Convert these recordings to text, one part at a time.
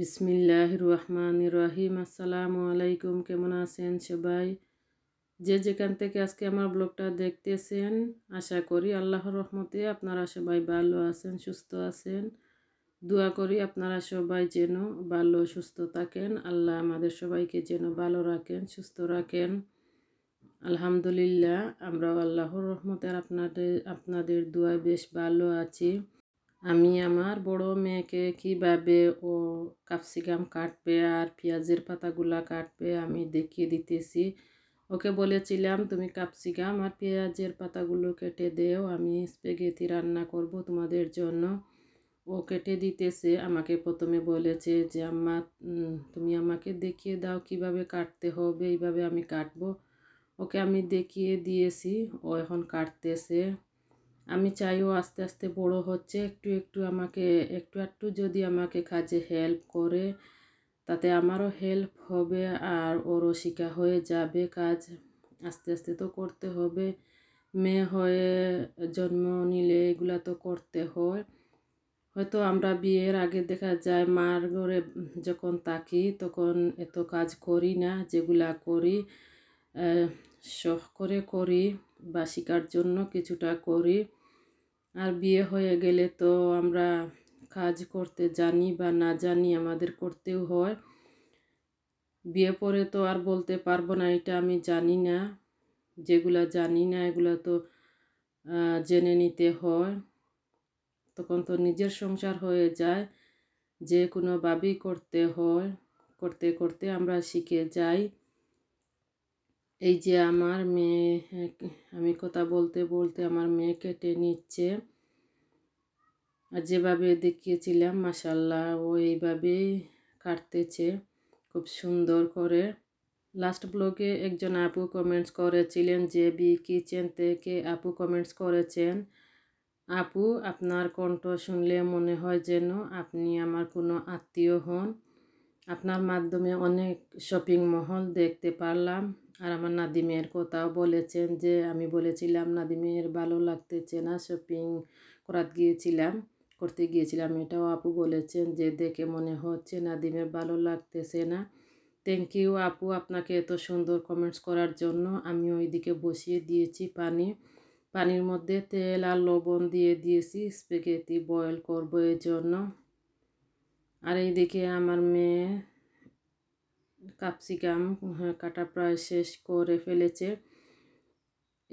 বিসমিল্লাহ রহমান রাহিম আসসালামু আলাইকুম কেমন আছেন সবাই যে যেখান থেকে আজকে আমার ব্লগটা দেখতেছেন আশা করি আল্লাহর রহমতে আপনারা সবাই ভালো আছেন সুস্থ আছেন দোয়া করি আপনারা সবাই যেন ভালো সুস্থ থাকেন আল্লাহ আমাদের সবাইকে যেন ভালো রাখেন সুস্থ রাখেন আলহামদুলিল্লাহ আমরাও আল্লাহর রহমতের আপনাদের আপনাদের দোয়া বেশ ভালো আছি আমি আমার বড় মেয়েকে কিভাবে ও ক্যাপসিকাম কাটবে আর পেঁয়াজের পাতাগুলা কাটবে আমি দেখিয়ে দিতেছি ওকে বলেছিলাম তুমি ক্যাপসিকাম আর পেঁয়াজের পাতাগুলো কেটে দেও আমি স্পেগেতি রান্না করব তোমাদের জন্য ও কেটে দিতেছে আমাকে প্রথমে বলেছে যে আম্মা তুমি আমাকে দেখিয়ে দাও কিভাবে কাটতে হবে এইভাবে আমি কাটবো ওকে আমি দেখিয়ে দিয়েছি ও এখন কাটতেছে আমি চাইও আস্তে আস্তে বড় হচ্ছে একটু একটু আমাকে একটু একটু যদি আমাকে কাজে হেল্প করে তাতে আমারও হেল্প হবে আর ওরও শিকা হয়ে যাবে কাজ আস্তে আস্তে তো করতে হবে মেয়ে হয়ে জন্ম নিলে এগুলা তো করতে হয় হয়তো আমরা বিয়ের আগে দেখা যায় মার ঘরে যখন থাকি তখন এত কাজ করি না যেগুলা করি শখ করে করি বা শিকার জন্য কিছুটা করি আর বিয়ে হয়ে গেলে তো আমরা কাজ করতে জানি বা না জানি আমাদের করতেও হয় বিয়ে পরে তো আর বলতে পারবো না এটা আমি জানি না যেগুলো জানি না এগুলো তো জেনে নিতে হয় তখন তো নিজের সংসার হয়ে যায় যে কোনোভাবেই করতে হয় করতে করতে আমরা শিখে যাই এই যে আমার মেয়ে আমি কথা বলতে বলতে আমার মেয়ে কেটে নিচ্ছে আর যেভাবে দেখিয়েছিলাম মাসাল্লাহ ও এইভাবেই কাটতেছে খুব সুন্দর করে লাস্ট ব্লগে একজন আপু কমেন্টস করেছিলেন যে বি কিচেন থেকে আপু কমেন্টস করেছেন আপু আপনার কণ্ঠ শুনলে মনে হয় যেন আপনি আমার কোনো আত্মীয় হন আপনার মাধ্যমে অনেক শপিং মহল দেখতে পারলাম আর আমার নাদিমের কথাও বলেছেন যে আমি বলেছিলাম নাদিমের ভালো লাগতেছে না শপিং করাতে গিয়েছিলাম করতে গিয়েছিলাম এটাও আপু বলেছেন যে দেখে মনে হচ্ছে নাদিমের ভালো লাগতেছে না থ্যাংক ইউ আপু আপনাকে এত সুন্দর কমেন্টস করার জন্য আমি ওইদিকে বসিয়ে দিয়েছি পানি পানির মধ্যে তেল আর লবণ দিয়ে দিয়েছি স্পেগেটি বয়েল করবো এর জন্য আর এইদিকে আমার মেয়ে ক্যাপসিকাম হ্যাঁ, কাটা প্রায় শেষ করে ফেলেছে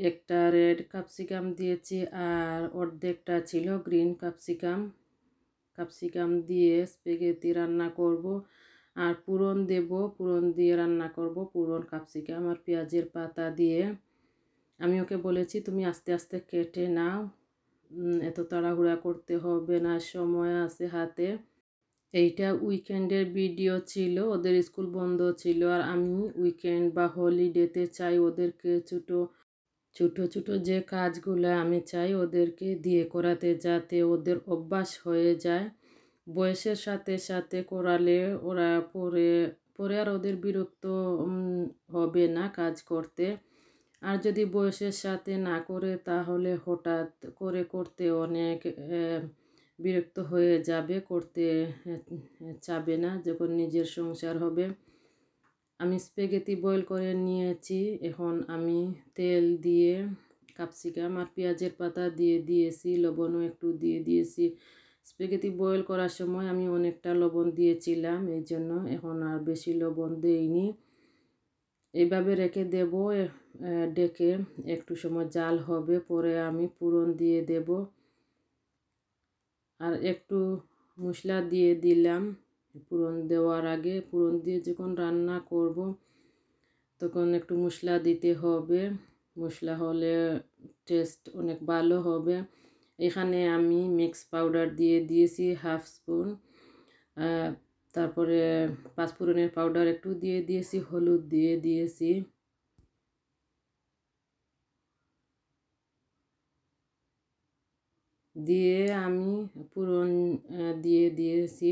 একটা রেড ক্যাপসিকাম দিয়েছি আর অর্ধেকটা ছিল গ্রিন ক্যাপসিকাম ক্যাপসিকাম দিয়ে স্পেগেতি রান্না করব আর পুরন দেব পুরন দিয়ে রান্না করব পুরন ক্যাপসিকাম আর পেঁয়াজের পাতা দিয়ে আমি ওকে বলেছি তুমি আস্তে আস্তে কেটে নাও এত তাড়াহুড়া করতে হবে না সময় আছে হাতে এইটা উইকেন্ডের ভিডিও ছিল ওদের স্কুল বন্ধ ছিল আর আমি উইকেন্ড বা হলিডেতে চাই ওদেরকে ছোটো ছোটো ছোটো যে কাজগুলো আমি চাই ওদেরকে দিয়ে করাতে যাতে ওদের অভ্যাস হয়ে যায় বয়সের সাথে সাথে করালে ওরা পরে পরে আর ওদের বিরক্ত হবে না কাজ করতে আর যদি বয়সের সাথে না করে তাহলে হঠাৎ করে করতে অনেক বিরক্ত হয়ে যাবে করতে চাবে না যখন নিজের সংসার হবে আমি স্পেগেতি বয়েল করে নিয়েছি এখন আমি তেল দিয়ে ক্যাপসিকাম আর পেঁয়াজের পাতা দিয়ে দিয়েছি লবণও একটু দিয়ে দিয়েছি স্পেগেতি বয়েল করার সময় আমি অনেকটা লবণ দিয়েছিলাম এই জন্য এখন আর বেশি লবণ দেইনি এইভাবে রেখে দেব ডেকে একটু সময় জাল হবে পরে আমি পুরন দিয়ে দেবো আর একটু মশলা দিয়ে দিলাম পুরন দেওয়ার আগে পুরন দিয়ে যখন রান্না করব তখন একটু মশলা দিতে হবে মশলা হলে টেস্ট অনেক ভালো হবে এখানে আমি মিক্স পাউডার দিয়ে দিয়েছি হাফ স্পুন তারপরে পাঁচফোড়নের পাউডার একটু দিয়ে দিয়েছি হলুদ দিয়ে দিয়েছি দিয়ে আমি পুরন দিয়ে দিয়েছি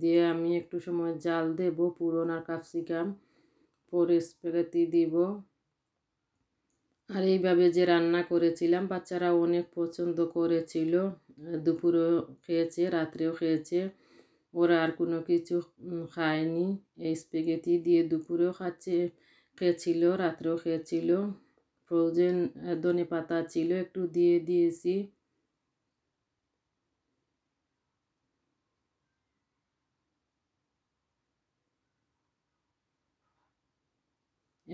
দিয়ে আমি একটু সময় জাল দেব পুরন আর ক্যাপসিকাম পরে স্প্যাগেটি দিব আর এইভাবে যে রান্না করেছিলাম বাচ্চারা অনেক পছন্দ করেছিল দুপুরেও খেয়েছে রাত্রেও খেয়েছে ওরা আর কোনো কিছু খায়নি এই স্পেগেতি দিয়ে দুপুরেও খাচ্ছে খেয়েছিল রাত্রেও খেয়েছিল ফ্রোজেন ধনে পাতা ছিল একটু দিয়ে দিয়েছি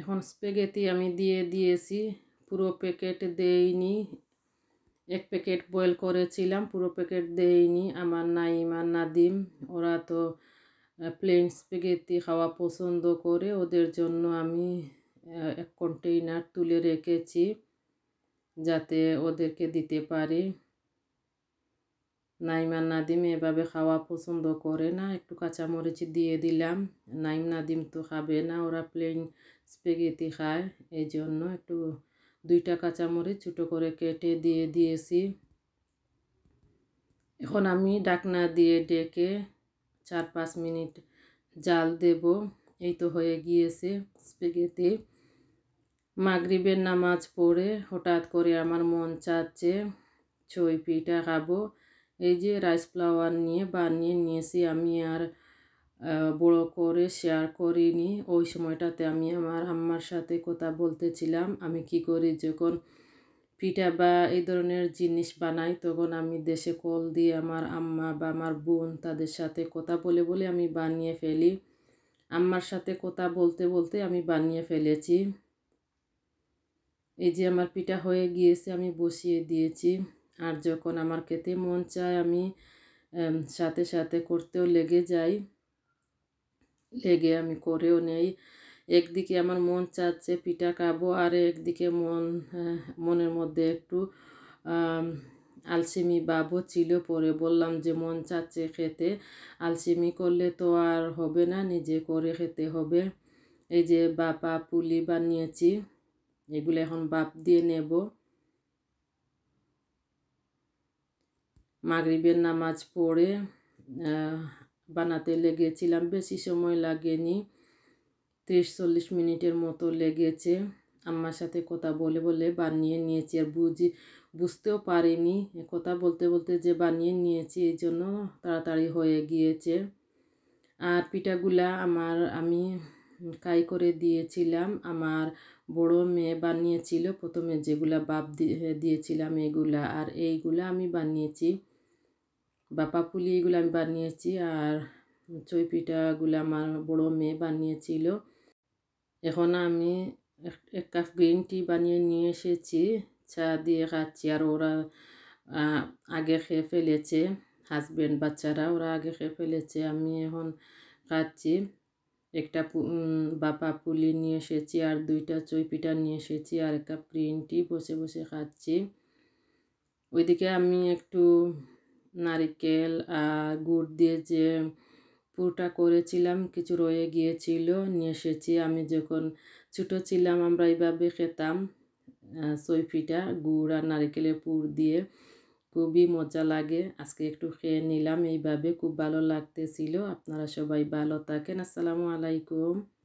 এখন স্পেগেতি আমি দিয়ে দিয়েছি পুরো প্যাকেট দেইনি এক প্যাকেট বয়েল করেছিলাম পুরো প্যাকেট দেইনি আমার নাইমা নাদিম ওরা তো প্লেন স্পেগেতি খাওয়া পছন্দ করে ওদের জন্য আমি এক কন্টেইনার তুলে রেখেছি যাতে ওদেরকে দিতে পারি নাইমা নাদিম এভাবে খাওয়া পছন্দ করে না একটু কাঁচামরিচ দিয়ে দিলাম নাইম নাদিম তো খাবে না ওরা প্লেন স্পেগেতি খায় এই জন্য একটু দুইটা কাঁচামরিচ ছোটো করে কেটে দিয়ে দিয়েছি এখন আমি ডাকনা দিয়ে ডেকে চার পাঁচ মিনিট জাল দেব এই তো হয়ে গিয়েছে স্পেগেতি মাগরিবের নামাজ পড়ে হঠাৎ করে আমার মন চাচ্ছে ছই পিঠা খাবো এই যে রাইস ফ্লাওয়ার নিয়ে বানিয়ে নিয়েছি আমি আর বড় করে শেয়ার করিনি ওই সময়টাতে আমি আমার আম্মার সাথে কথা বলতেছিলাম আমি কি করি যখন পিঠা বা এই ধরনের জিনিস বানাই তখন আমি দেশে কল দিয়ে আমার আম্মা বা আমার বোন তাদের সাথে কথা বলে বলে আমি বানিয়ে ফেলি আম্মার সাথে কথা বলতে বলতে আমি বানিয়ে ফেলেছি এই যে আমার পিঠা হয়ে গিয়েছে আমি বসিয়ে দিয়েছি আর যখন আমার খেতে মন চায় আমি সাথে সাথে করতেও লেগে যাই লেগে আমি করেও নেই একদিকে আমার মন চাচ্ছে পিঠা খাবো আর একদিকে মন মনের মধ্যে একটু আলসেমি বাবও ছিল পরে বললাম যে মন চাচ্ছে খেতে আলসেমি করলে তো আর হবে না নিজে করে খেতে হবে এই যে বাপা পুলি বানিয়েছি এগুলো এখন বাপ দিয়ে নেব মাগরিবের নামাজ পড়ে বানাতে লেগেছিলাম বেশি সময় লাগেনি ত্রিশ চল্লিশ মিনিটের মতো লেগেছে আম্মার সাথে কথা বলে বলে বানিয়ে নিয়েছি আর বুঝি বুঝতেও পারিনি কথা বলতে বলতে যে বানিয়ে নিয়েছি এই জন্য তাড়াতাড়ি হয়ে গিয়েছে আর পিঠাগুলা আমার আমি কাই করে দিয়েছিলাম আমার বড় মেয়ে বানিয়েছিল প্রথমে যেগুলা বাপ দিয়েছিলাম এগুলা আর এইগুলা আমি বানিয়েছি বা পাপুলি এগুলো আমি বানিয়েছি আর চই পিঠাগুলো আমার বড় মেয়ে বানিয়েছিল এখন আমি এক কাপ গ্রিন টি বানিয়ে নিয়ে এসেছি চা দিয়ে খাচ্ছি আর ওরা আগে খেয়ে ফেলেছে হাজব্যান্ড বাচ্চারা ওরা আগে খেয়ে ফেলেছে আমি এখন খাচ্ছি একটা বাপা পুলি নিয়ে এসেছি আর দুইটা চই পিঠা নিয়ে এসেছি আর একটা টি বসে বসে খাচ্ছি ওইদিকে আমি একটু নারিকেল আর গুড় দিয়ে যে পুরোটা করেছিলাম কিছু রয়ে গিয়েছিল নিয়ে এসেছি আমি যখন ছোটো ছিলাম আমরা এইভাবে খেতাম সৈফিটা গুড় আর নারিকেলের পুর দিয়ে খুবই মজা লাগে আজকে একটু খেয়ে নিলাম এইভাবে খুব ভালো লাগতেছিল আপনারা সবাই ভালো থাকেন আসসালামু আলাইকুম